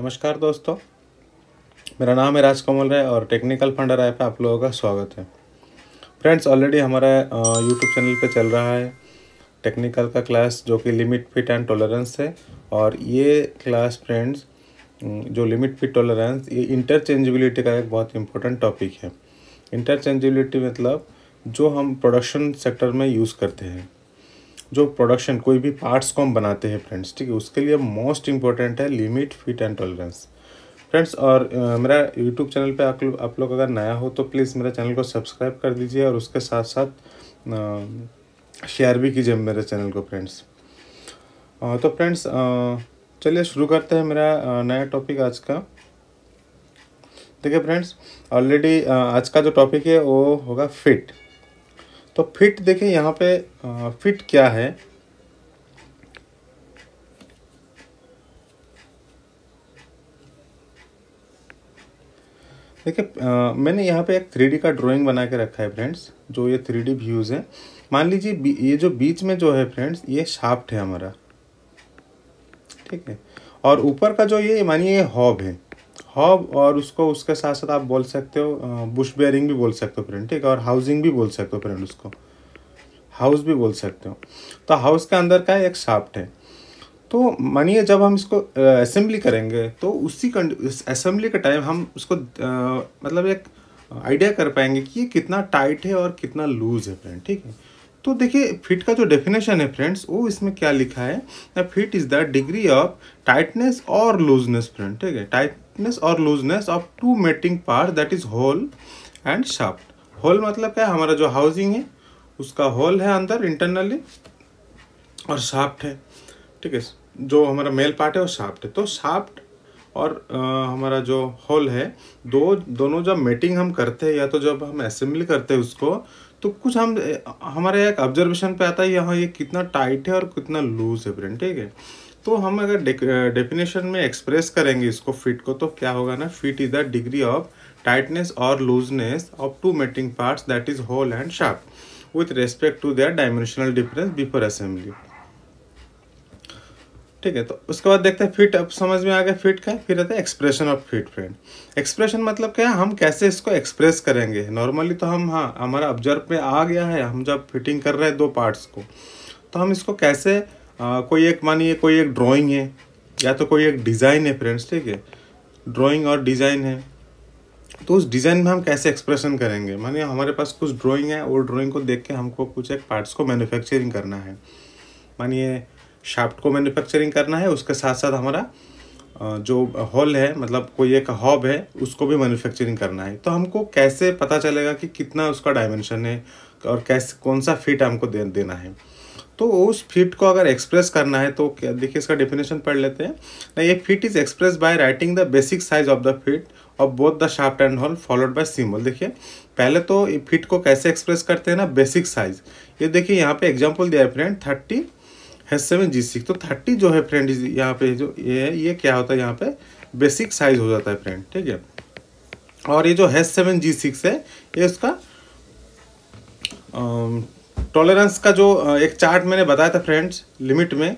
नमस्कार दोस्तों मेरा नाम है राजकमल राय और टेक्निकल फंडर ऐप पे आप लोगों का स्वागत है फ्रेंड्स ऑलरेडी हमारा यूट्यूब चैनल पे चल रहा है टेक्निकल का क्लास जो कि लिमिट फिट एंड टॉलरेंस है और ये क्लास फ्रेंड्स जो लिमिट फिट टॉलरेंस ये इंटरचेंजेबिलिटी का एक बहुत इंपॉर्टेंट टॉपिक है इंटरचेंजेबिलिटी मतलब जो हम प्रोडक्शन सेक्टर में यूज़ करते हैं जो प्रोडक्शन कोई भी पार्ट्स को हम बनाते हैं फ्रेंड्स ठीक है उसके लिए मोस्ट इंपॉर्टेंट है limit fit and tolerance friends और मेरा यूट्यूब चैनल पे आप, आप लोग अगर नया हो तो प्लीज़ मेरा चैनल को सब्सक्राइब कर दीजिए और उसके साथ साथ शेयर भी कीजिए मेरे चैनल को फ्रेंड्स तो फ्रेंड्स चलिए शुरू करते हैं मेरा नया टॉपिक आज का ठीक है फ्रेंड्स ऑलरेडी आज का जो टॉपिक है वो होगा फिट तो फिट देखें यहाँ पे फिट क्या है देखिए मैंने यहाँ पे एक थ्री का ड्राइंग बना के रखा है फ्रेंड्स जो ये थ्री डी व्यूज़ है मान लीजिए ये जो बीच में जो है फ्रेंड्स ये शाफ्ट है हमारा ठीक है और ऊपर का जो ये मानिए ये हॉब है हॉब और उसको उसके साथ साथ आप बोल सकते हो बुश बेयरिंग भी बोल सकते हो फ्रेंड ठीक है और हाउसिंग भी बोल सकते हो फ्रेंड उसको हाउस भी बोल सकते हो तो हाउस के अंदर का एक शाफ्ट है तो मानिए जब हम इसको असेंबली करेंगे तो उसी असेंबली के टाइम हम उसको आ, मतलब एक आइडिया कर पाएंगे कि ये कितना टाइट है और कितना लूज है फ्रेंड ठीक है तो देखिए फिट का जो डेफिनेशन है फ्रेंड्स वो इसमें क्या लिखा है fit is the degree of tightness और लूजनेस फ्रेंड ठीक है टाइट थिकनेस और looseness of two mating part that is hole and shaft hole मतलब क्या है हमारा जो हाउसिंग है उसका होल है अंदर इंटरनली और शाफ्ट है ठीक है जो हमारा मेल पार्ट है वो शाफ्ट है तो शाफ्ट और आ, हमारा जो होल है दो दोनों जब मेटिंग हम करते हैं या तो जब हम असेंबली करते हैं उसको तो कुछ हम हमारे एक ऑब्जर्वेशन पे आता है यहाँ ये कितना टाइट है और कितना लूज है ब्रेन ठीक है तो हम अगर डेफिनेशन में एक्सप्रेस करेंगे इसको फिट को तो क्या होगा ना fit is the degree of tightness और looseness of two mating parts that is hole and sharp with respect to their dimensional difference before assembly ठीक है तो उसके बाद देखते हैं फिट अब समझ में आ गया फिट का फिर रहता है expression of fit friend expression मतलब क्या है हम कैसे इसको एक्सप्रेस करेंगे नॉर्मली तो हम हाँ हमारा ऑब्जर्व में आ गया है हम जब फिटिंग कर रहे हैं दो पार्ट्स को तो हम इसको कैसे आ, कोई एक मानिए कोई एक ड्राइंग है या तो कोई एक डिज़ाइन है फ्रेंड्स ठीक है ड्राइंग और डिज़ाइन है तो उस डिज़ाइन में हम कैसे एक्सप्रेशन करेंगे मानिए हमारे पास कुछ ड्राइंग है और ड्राइंग को देख के हमको कुछ एक पार्ट्स को मैन्युफैक्चरिंग करना है मानिए शाफ्ट को मैन्युफैक्चरिंग करना है उसके साथ साथ हमारा जो हॉल है मतलब कोई एक हॉब है उसको भी मैन्युफैक्चरिंग करना है तो हमको कैसे पता चलेगा कि कितना उसका डायमेंशन है और कैसे कौन सा फिट हमको दे, देना है तो उस फिट को अगर एक्सप्रेस करना है तो क्या देखिए इसका डेफिनेशन पढ़ लेते हैं ना ये fit is express by writing the basic size of the fit of both the shaft and hole followed by symbol देखिए पहले तो फिट को कैसे एक्सप्रेस करते हैं ना बेसिक साइज ये देखिए यहाँ पे एग्जाम्पल दिया है फ्रेंड थर्टी है सेवन जी सिक्स तो थर्टी जो है फ्रेंड यहाँ पे जो ये है ये क्या होता है यहाँ पे बेसिक साइज हो जाता है फ्रेंड ठीक है और ये जो है सेवन जी सिक्स है ये उसका um, टॉलरेंस का जो एक चार्ट मैंने बताया था फ्रेंड्स लिमिट में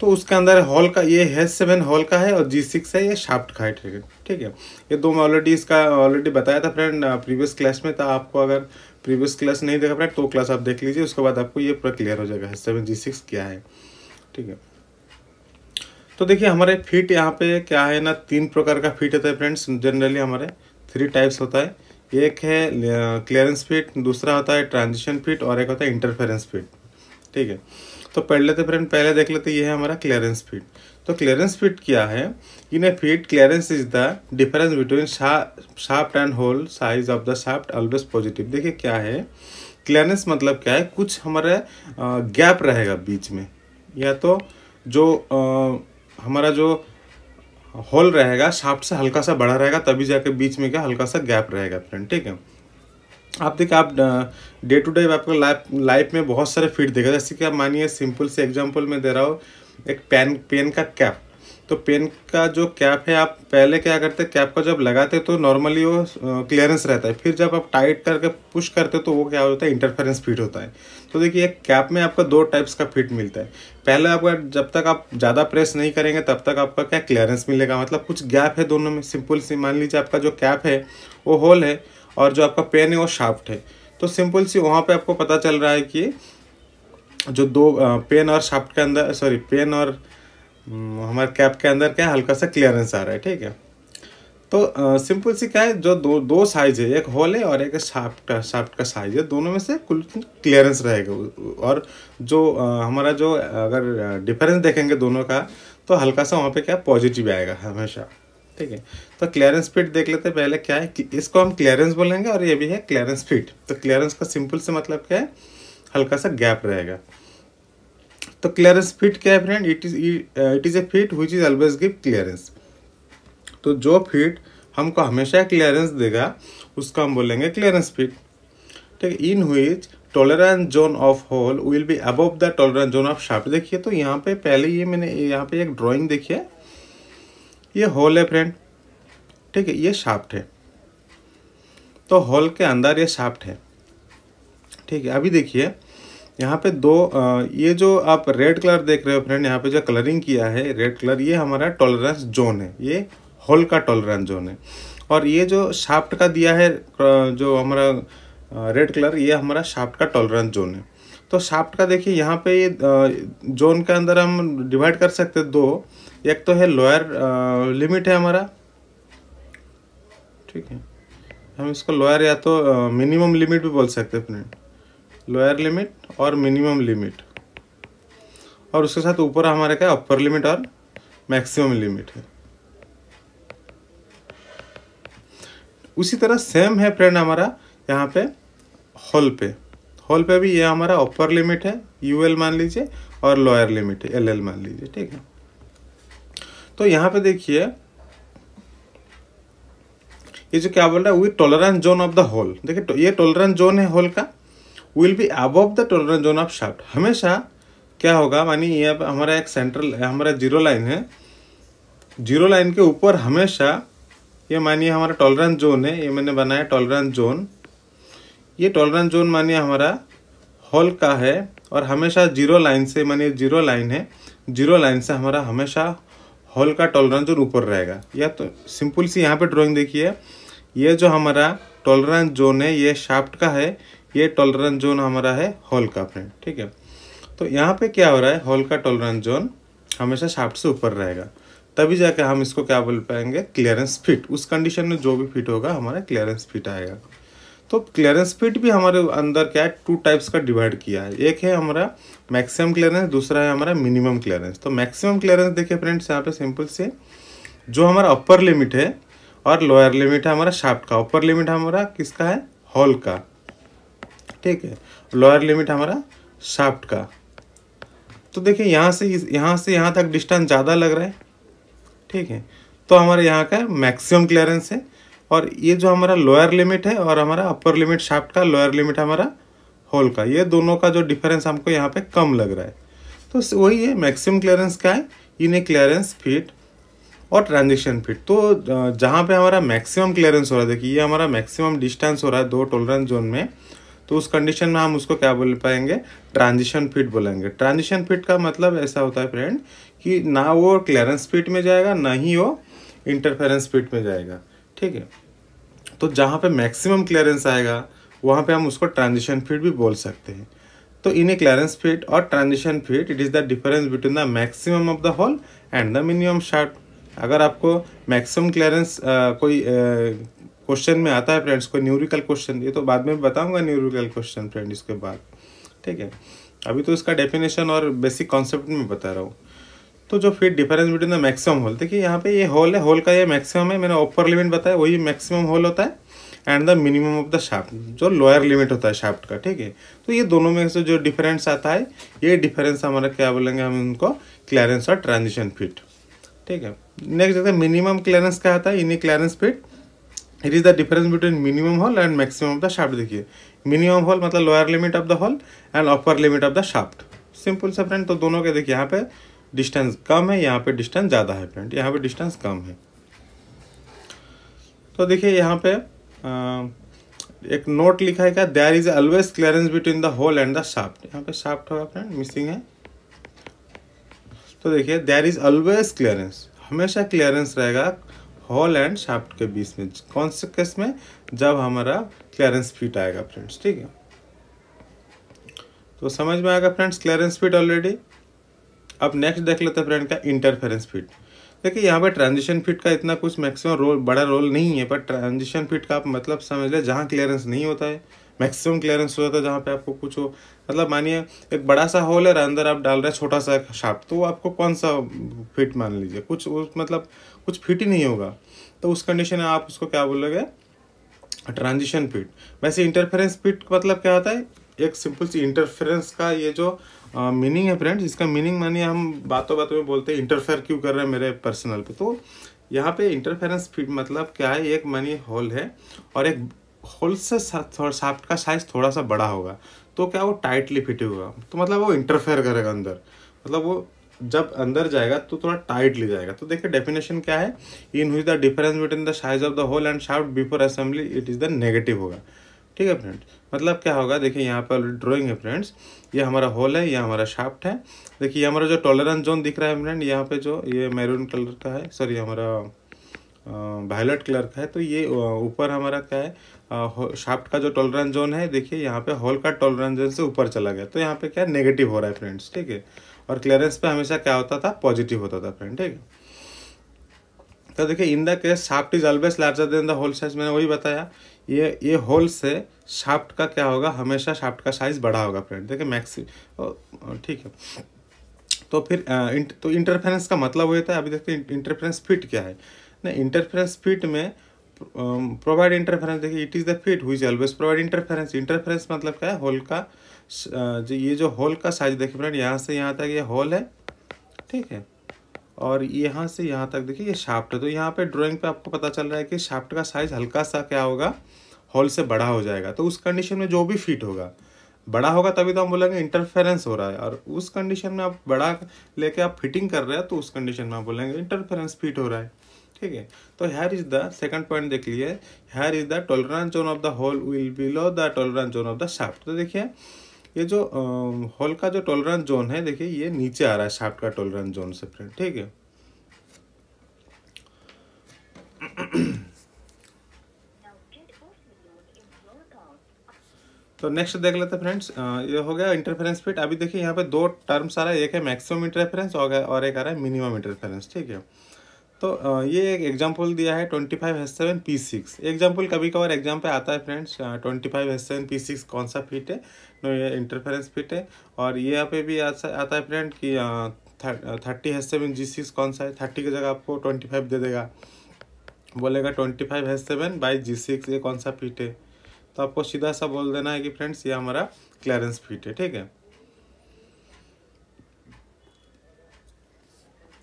तो उसके अंदर हॉल का ये है सेवन हॉल का है और जी सिक्स है ये शाफ्ट का है ठीक है ठीक है ये दो मैं ऑलरेडी इसका ऑलरेडी बताया था फ्रेंड प्रीवियस क्लास में तो आपको अगर प्रीवियस क्लास नहीं देखा फ्रेंड तो क्लास आप देख लीजिए उसके बाद आपको ये पूरा क्लियर हो जाएगा है सेवन जी सिक्स क्या है ठीक है तो देखिए हमारे फिट यहाँ पे क्या है ना तीन प्रकार का फिट होता है फ्रेंड्स जनरली हमारे थ्री टाइप्स होता है एक है क्लियरेंस फिट दूसरा होता है ट्रांजिशन फिट और एक होता है इंटरफेरेंस फिट ठीक है तो पढ़ लेते फ्रेंड पहले देख लेते ये है हमारा क्लियरेंस फिट तो क्लियरेंस फिट क्या है in a fit clearance is the difference between shaft and hole size of the shaft always positive देखिए क्या है क्लियरेंस मतलब क्या है कुछ हमारा गैप रहेगा बीच में या तो जो आ, हमारा जो होल रहेगा शाफ्ट से हल्का सा बड़ा रहेगा तभी जाके बीच में क्या हल्का सा गैप रहेगा फ्रेंड ठीक है आप देखिए आप डे टू डे आपको लाइफ लाइफ में बहुत सारे फिट देगा जैसे कि आप मानिए सिंपल से एग्जांपल में दे रहा हूँ एक पेन पेन का कैप तो पेन का जो कैप है आप पहले क्या करते हैं कैप को जब लगाते तो नॉर्मली वो क्लियरेंस रहता है फिर जब आप टाइट करके पुश करते तो वो क्या होता है इंटरफेरेंस फिट होता है तो देखिए एक कैप में आपका दो टाइप्स का फिट मिलता है पहले आपका जब तक आप ज़्यादा प्रेस नहीं करेंगे तब तक आपका क्या क्लियरेंस मिलेगा मतलब कुछ गैप है दोनों में सिंपल सी मान लीजिए आपका जो कैप है वो होल है और जो आपका पेन है वो शार्फ्ट है तो सिंपल सी वहाँ पर आपको पता चल रहा है कि जो दो पेन और शाफ्ट के अंदर सॉरी पेन और हम्म, हमारे कैप के अंदर क्या हल्का सा क्लियरेंस आ रहा है ठीक है तो सिंपल सी क्या है जो दो दो साइज है एक होल है और एक शाफ्ट शाफ्ट का साइज है दोनों में से कुल क्लियरेंस रहेगा और जो आ, हमारा जो अगर डिफरेंस देखेंगे दोनों का तो हल्का सा वहाँ पे क्या पॉजिटिव आएगा हमेशा ठीक है तो क्लियरेंस फिट देख लेते हैं पहले क्या है इसको हम क्लियरेंस बोलेंगे और ये भी है क्लियरेंस फिट तो क्लियरेंस का सिंपल से मतलब क्या है हल्का सा गैप रहेगा तो क्लियरेंस फिट क्या है friend it is it is a fit which is always give clearance तो जो फिट हमको हमेशा क्लियरेंस देगा उसका हम बोलेंगे क्लियरेंस फिट ठीक है in which tolerance zone of hole will be above the tolerance zone of shaft देखिए तो यहाँ पे पहले ये मैंने यहाँ पे एक ड्राइंग देखी है ये होल है फ्रेंड ठीक है ये शाफ्ट है तो होल के अंदर ये शाफ्ट है ठीक है अभी देखिए यहाँ पे दो ये जो आप रेड कलर देख रहे हो फ्रेंड यहाँ पे जो कलरिंग किया है रेड कलर ये हमारा टॉलरेंस जोन है ये होल का टॉलरेंस जोन है और ये जो शाफ्ट का दिया है जो हमारा रेड कलर ये हमारा शाफ्ट का टॉलरेंस जोन है तो शाफ्ट का देखिए यहाँ पे ये जोन के अंदर हम डिवाइड कर सकते दो एक तो है लोअर लिमिट है हमारा ठीक है हम इसको लोअर या तो मिनिमम लिमिट भी बोल सकते हैं फ्रेंड लोअर लिमिट और मिनिमम लिमिट और उसके साथ ऊपर हमारे क्या अपर लिमिट और मैक्सिमम लिमिट है उसी तरह सेम है फ्रेंड हमारा यहाँ पे हॉल पे हॉल पे भी ये हमारा अपर लिमिट है यू एल मान लीजिए और लोअर लिमिट है एल एल मान लीजिए ठीक है तो यहाँ पे देखिए ये जो क्या बोल रहा है वो tolerance zone of the hole देखिए ये टॉलरेंस जोन है होल का will be above the tolerance zone of shaft हमेशा क्या होगा मानिए यहाँ पर हमारा एक सेंट्रल हमारा जीरो लाइन है जीरो लाइन के ऊपर हमेशा ये मानिए हमारा टॉलरेंस जोन है ये मैंने बनाया टॉलरेंस जोन ये टॉलरेंस जोन मानिए हमारा हॉल का है और हमेशा जीरो लाइन से मानिए जीरो लाइन है जीरो लाइन से हमारा हमेशा हॉल का टॉलरेंस जोन ऊपर रहेगा या तो सिंपल सी यहाँ पे ड्राइंग देखिए ये जो हमारा टॉलरेंस जोन है ये शाफ्ट का है ये टॉलरेंस जोन हमारा है हॉल का फ्रेंड ठीक है तो यहाँ पे क्या हो रहा है हॉल का टॉलरेंस जोन हमेशा शाफ्ट से ऊपर रहेगा तभी जाके हम इसको क्या बोल पाएंगे क्लियरेंस फिट उस कंडीशन में जो भी फिट होगा हमारा क्लियरेंस फिट आएगा तो क्लियरेंस फिट भी हमारे अंदर क्या है टू टाइप्स का डिवाइड किया है एक है हमारा मैक्सिमम क्लियरेंस दूसरा है हमारा मिनिमम क्लियरेंस तो मैक्सिमम क्लियरेंस देखिए फ्रेंड्स यहाँ पे सिंपल से जो हमारा अपर लिमिट है और लोअर लिमिट है हमारा शाफ्ट का अपर लिमिट हमारा किसका है हॉल का ठीक है लोअर लिमिट हमारा शाफ्ट का तो देखिए यहाँ से यहाँ से यहाँ तक डिस्टेंस ज़्यादा लग रहा है ठीक है तो हमारे यहाँ का मैक्सिमम क्लियरेंस है और ये जो हमारा लोअर लिमिट है और हमारा अपर लिमिट शाफ्ट का लोअर लिमिट हमारा होल का ये दोनों का जो डिफरेंस हमको यहाँ पे कम लग रहा है तो वही है मैक्सिमम क्लियरेंस क्या है इन ए क्लियरेंस फिट और ट्रांजेक्शन फिट तो जहाँ पे हमारा मैक्सिमम क्लियरेंस हो रहा है देखिए ये हमारा मैक्सिमम डिस्टेंस हो रहा है दो टोलरेंस जोन में तो उस कंडीशन में हम उसको क्या बोल पाएंगे ट्रांजिशन फिट बोलेंगे ट्रांजिशन फिट का मतलब ऐसा होता है फ्रेंड कि ना वो क्लियरेंस फिट में जाएगा ना ही वो इंटरफेरेंस फिट में जाएगा ठीक है तो जहाँ पे मैक्सिमम क्लियरेंस आएगा वहाँ पे हम उसको ट्रांजिशन फिट भी बोल सकते हैं तो इन ए क्लियरेंस फिट और transition fit it is the difference between the maximum of the hole and the minimum short अगर आपको मैक्सिमम क्लियरेंस कोई क्वेश्चन में आता है फ्रेंड्स कोई न्यूरिकल क्वेश्चन ये तो बाद में बताऊंगा न्यूरिकल क्वेश्चन फ्रेंड इसके बाद ठीक है अभी तो इसका डेफिनेशन और बेसिक कॉन्सेप्ट में बता रहा हूँ तो जो फिर difference between the maximum hole देखिए यहाँ पे ये होल है होल का ये मैक्सिमम है मैंने अपर लिमिट बताया वही मैक्सिमम होल होता है and the minimum of the shaft जो लोअर लिमिट होता है शाफ्ट का ठीक है तो ये दोनों में से जो डिफरेंस आता है ये डिफरेंस हमारा क्या बोलेंगे हम उनको क्लियरेंस और ट्रांजिशन फिट ठीक है नेक्स्ट देखते मिनिमम क्लियरेंस क्या आता है इन्हीं clearance fit it is the difference between minimum hole and maximum of the shaft देखिए मिनिमम हॉल मतलब lower limit of the hole and upper limit of the shaft simple सा friend तो दोनों के देखिए यहाँ पे डिस्टेंस कम है यहाँ पे डिस्टेंस ज़्यादा है फ्रेंड यहाँ पे डिस्टेंस कम है तो देखिए यहाँ पे एक नोट लिखा है क्या there is always clearance between the hole and the shaft यहाँ पे शाफ्ट होगा फ्रेंड मिसिंग है तो देखिए देयर इज ऑलवेज क्लियरेंस हमेशा क्लियरेंस रहेगा हॉल एंड शाफ्ट के बीच में कौन से केस में जब हमारा क्लियरेंस फिट आएगा फ्रेंड्स ठीक है तो समझ में आएगा फ्रेंड्स क्लियरेंस फिट ऑलरेडी अब नेक्स्ट देख लेते हैं फ्रेंड का इंटरफेरेंस फिट देखिए यहाँ पर ट्रांजिशन फिट का इतना कुछ मैक्सिमम रोल बड़ा रोल नहीं है पर ट्रांजिशन फिट का आप मतलब समझ लें जहाँ क्लियरेंस नहीं होता है मैक्सिमम क्लियरेंस हो जाता है जहाँ पे आपको कुछ हो मतलब मानिए एक बड़ा सा होल है अंदर आप डाल रहे हैं छोटा सा शाप तो आपको कौन सा फिट मान लीजिए कुछ उस मतलब कुछ फिट ही नहीं होगा तो उस कंडीशन में आप उसको क्या बोलोगे ट्रांजिशन फिट वैसे इंटरफेरेंस फिट मतलब क्या होता है एक सिंपल सी इंटरफेरेंस का ये जो मीनिंग है फ्रेंड्स इसका मीनिंग मानिए हम बातों बातों में बोलते हैं इंटरफेयर क्यों कर रहे हैं मेरे पर्सनल पे तो यहाँ पे इंटरफेरेंस फिट मतलब क्या है एक मानिए हॉल है और एक होल से साफ्ट का साइज़ थोड़ा सा बड़ा होगा तो क्या वो टाइटली फिट होगा तो मतलब वो इंटरफेयर करेगा अंदर मतलब वो जब अंदर जाएगा तो थोड़ा टाइट जाएगा तो देखिए डेफिनेशन क्या है in which the difference between the size of the hole and shaft before assembly it is the negative होगा ठीक है फ्रेंड्स मतलब क्या होगा देखिए यहाँ पर ड्राइंग है फ्रेंड्स ये हमारा होल है ये हमारा शाफ्ट है देखिए ये हमारा जो टॉलरेंस जोन दिख रहा है फ्रेंड यहाँ पे जो ये मैरून कलर का है सॉरी हमारा वायलट कलर का है तो ये ऊपर हमारा क्या है शाफ्ट का जो टॉलरेंस जोन है देखिए यहाँ पे होल का टॉलरेंस जोन से ऊपर चला गया तो यहाँ पे क्या नेगेटिव हो रहा है फ्रेंड्स ठीक है और क्लियरेंस पे हमेशा क्या होता था पॉजिटिव होता था फ्रेंड ठीक है तो देखिए in the case shaft is always larger than the hole size मैंने वही बताया ये ये होल से शाफ्ट का क्या होगा हमेशा शाफ्ट का साइज बड़ा होगा फ्रेंड देखिए मैक्सी ठीक है तो फिर तो इंटरफेरेंस का मतलब वही था अभी देखते इंटरफेरेंस फिट क्या है ना इंटरफेरेंस फिट में प्रोवाइड um, इंटरफेरेंस देखिए it is the fit which always provide interference interference मतलब क्या है होल का uh, जो ये जो होल का साइज देखिए फ्रेंड यहाँ से यहाँ तक ये होल है ठीक है और यहाँ से यहाँ तक देखिए ये शाफ्ट है तो यहाँ पे ड्राइंग पे आपको पता चल रहा है कि शाफ्ट का साइज हल्का सा क्या होगा हॉल से बड़ा हो जाएगा तो उस कंडीशन में जो भी फिट होगा बड़ा होगा तभी तो हम बोलेंगे इंटरफेरेंस हो रहा है और उस कंडीशन में आप बड़ा लेके आप फिटिंग कर रहे हैं तो उस कंडीशन में आप बोलेंगे इंटरफेरेंस फिट हो रहा है ठीक है तो here is the second point देख लिए here is the tolerance zone of the hole will below the tolerance zone of the shaft तो देखिए ये जो होल का जो टॉलरेंस जोन है देखिए ये नीचे आ रहा है शाफ्ट का टॉलरेंस जोन से फ्रेंड ठीक है तो नेक्स्ट देख लेते हैं फ्रेंड्स ये हो गया इंटरफेरेंस फिट अभी देखिए यहाँ पे दो टर्म्स आ रहा है एक है मैक्सिमम इंटरफेरेंस और एक आ रहा है मिनिमम इंटरफेरेंस ठीक है तो ये एक एग्जाम्पल दिया है twenty five S seven P six example कभी कभार एग्जाम पे आता है friends twenty five S seven P six कौन सा फिट है नो ये इंटरफेरेंस फिट है और ये यहाँ पे भी आता है फ्रेंड कि thirty S seven G six कौन सा है थर्टी की जगह आपको ट्वेंटी फाइव दे देगा बोलेगा twenty five S seven by G six ये कौन सा फिट है तो आपको सीधा सा बोल देना है कि फ्रेंड्स ये हमारा क्लियरेंस फिट है ठीक है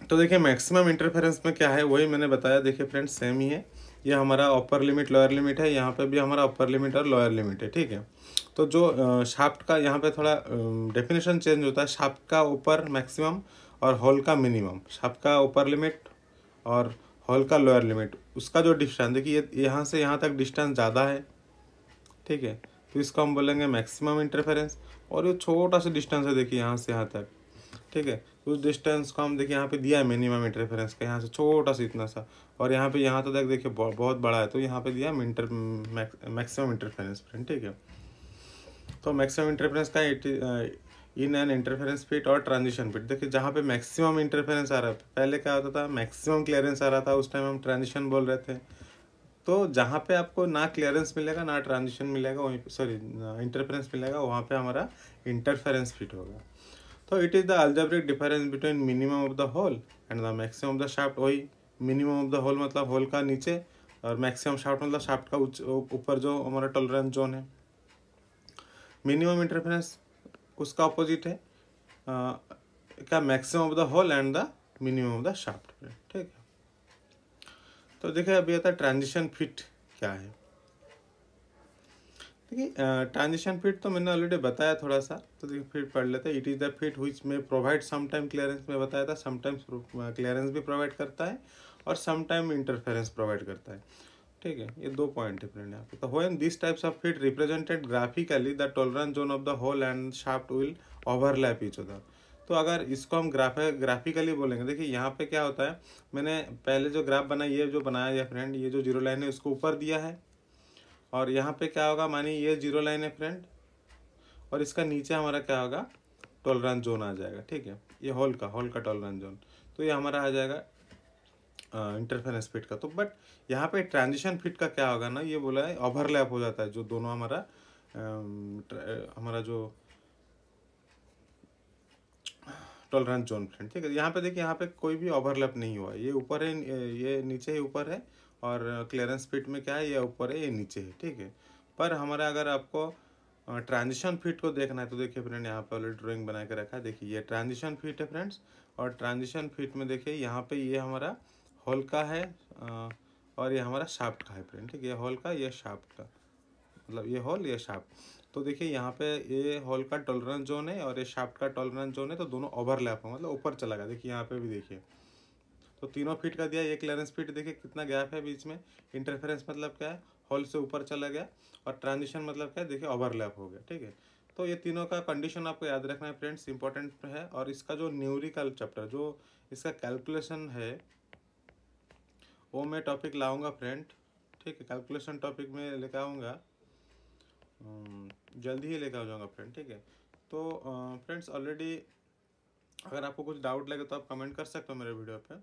तो देखिए मैक्सिमम इंटरफेरेंस में क्या है वही मैंने बताया देखिए फ्रेंड्स सेम ही है ये हमारा अपर लिमिट लोअर लिमिट है यहाँ पे भी हमारा अपर लिमिट और लोअर लिमिट है ठीक है तो जो शाफ्ट का यहाँ पे थोड़ा डेफिनेशन चेंज होता है शाफ्ट का ऊपर मैक्सिमम और हॉल का मिनिमम शाफ्ट का ऊपर लिमिट और हॉल का लोअर लिमिट उसका जो डिस्टेंस देखिए ये यहाँ से यहाँ तक डिस्टेंस ज़्यादा है ठीक है तो इसको हम बोलेंगे मैक्सिमम इंटरफेरेंस और ये छोटा सा डिस्टेंस है देखिए यहाँ से यहाँ तक ठीक है उस डिस्टेंस को हम देखिए यहाँ पे दिया है मिनिमम इंटरफेरेंस का यहाँ से छोटा सा इतना सा और यहाँ पे यहाँ तो देख देखिए बहुत बड़ा है तो यहाँ पे दिया इंटर मैक्सिमम इंटरफेरेंस फ्रेंड ठीक है तो मैक्सिमम इंटरफेरेंस का इन एन इंटरफेरेंस फिट और ट्रांजिशन फिट देखिए जहाँ पे मैक्सिमम इंटरफेरेंस आ रहा है पहले क्या होता था मैक्सिमम क्लियरेंस आ रहा था उस टाइम हम ट्रांजिशन बोल रहे थे तो जहाँ पे आपको ना क्लियरेंस मिलेगा ना ट्रांजिशन मिलेगा वहीं सॉरी इंटरफेरेंस मिलेगा वहाँ पे हमारा इंटरफेरेंस फिट होगा तो it is the algebraic difference between minimum of the hole and the maximum of the shaft वही मिनिमम ऑफ द होल मतलब होल का नीचे और मैक्सिमम शाफ्ट मतलब शाफ्ट का ऊपर जो हमारा टॉलरेंस जोन है मिनिमम इंटरफेरेंस उसका अपोजिट है क्या maximum of the hole and the minimum of the shaft ठीक है तो देखिए अभी आता ट्रांजिशन फिट क्या है देखिए ट्रांजिशन फिट तो मैंने ऑलरेडी बताया थोड़ा सा तो देखिए फिट पढ़ लेते हैं it is the fit which में प्रोवाइड समटाइम क्लियरेंस में बताया था समटाइम्स क्लियरेंस भी प्रोवाइड करता है और समटाइम इंटरफेरेंस प्रोवाइड करता है ठीक है ये दो पॉइंट है फ्रेंड यहाँ पे तो होन this types of fit represented graphically the tolerance zone of the hole and shaft will overlap each उधर तो अगर इसको हम ग्राफ ग्राफिकली बोलेंगे देखिए यहाँ पे क्या होता है मैंने पहले जो ग्राफ बना ये जो बनाया है फ्रेंड ये जो जीरो लाइन है उसको ऊपर दिया है और यहाँ पे क्या होगा मानिए ये जीरो लाइन है फ्रेंड और इसका नीचे हमारा क्या होगा टॉलरेंस जोन आ जाएगा ठीक है ये हॉल का हॉल का टॉलरेंस जोन तो ये हमारा आ जाएगा इंटरफेरेंस फिट का तो बट यहाँ पे ट्रांजिशन फिट का क्या होगा ना ये बोला है ओवरलैप हो जाता है जो दोनों हमारा हमारा जो टॉलरेंस जोन फ्रेंड ठीक है यहाँ पे देखिए यहाँ पे कोई भी ओवरलैप नहीं हुआ ये ऊपर है ये नीचे ही ऊपर है और क्लियरेंस फिट में क्या है ये ऊपर है ये नीचे है ठीक है पर हमारा अगर आपको ट्रांजिशन फिट को देखना है तो देखिए फ्रेंड यहाँ पर ऑलरेडी ड्राइंग बना के रखा है देखिए ये ट्रांजिशन फिट है फ्रेंड्स और ट्रांजिशन फिट में देखिए यहाँ पे ये हमारा हॉल का है और ये हमारा शाफ्ट का है फ्रेंड ठीक है हॉल का ये शाफ्ट का मतलब ये हॉल ये शाफ्ट तो देखिए यहाँ पे ये हॉल का टॉलरेंस जोन है और ये शाफ्ट का टॉलरेंस जोन है तो दोनों ओवरलैप है मतलब ऊपर चला गया देखिए यहाँ पे भी देखिए तो तीनों फीट का दिया ये क्लियरेंस फिट देखिए कितना गैप है बीच में इंटरफेरेंस मतलब क्या है हॉल से ऊपर चला गया और ट्रांजिशन मतलब क्या है देखिए ओवरलैप हो गया ठीक है तो ये तीनों का कंडीशन आपको याद रखना है फ्रेंड्स इंपॉर्टेंट है और इसका जो न्यूरी का चैप्टर जो इसका कैलकुलेशन है वो मैं टॉपिक लाऊंगा फ्रेंड ठीक है कैलकुलेशन टॉपिक में लेकर आऊँगा जल्दी ही लेकर आ जाऊँगा फ्रेंड ठीक है तो फ्रेंड्स ऑलरेडी अगर आपको कुछ डाउट लगे तो आप कमेंट कर सकते हो मेरे वीडियो पर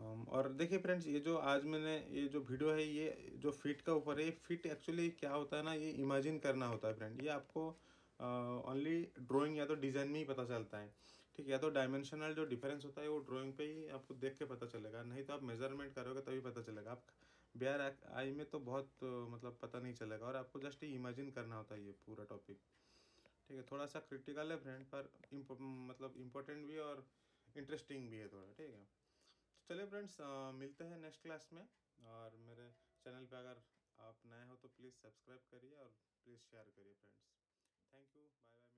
Um, और देखिए फ्रेंड्स ये जो आज मैंने ये जो वीडियो है ये जो फिट का ऊपर है ये फिट एक्चुअली क्या होता है ना ये इमेजिन करना होता है फ्रेंड ये आपको ओनली uh, ड्राइंग या तो डिज़ाइन में ही पता चलता है ठीक है या तो डायमेंशनल जो डिफरेंस होता है वो ड्राइंग पे ही आपको देख के पता चलेगा नहीं तो आप मेजरमेंट करोगे तभी तो पता चलेगा आप बिहार आई में तो बहुत uh, मतलब पता नहीं चलेगा और आपको जस्ट इमेजिन करना होता है ये पूरा टॉपिक ठीक है थोड़ा सा क्रिटिकल है फ्रेंड पर मतलब इम्पोर्टेंट भी और इंटरेस्टिंग भी है थोड़ा ठीक है चलिए फ्रेंड्स मिलते हैं नेक्स्ट क्लास में और मेरे चैनल पे अगर आप नए हो तो प्लीज़ सब्सक्राइब करिए और प्लीज़ शेयर करिए friends thank you bye bye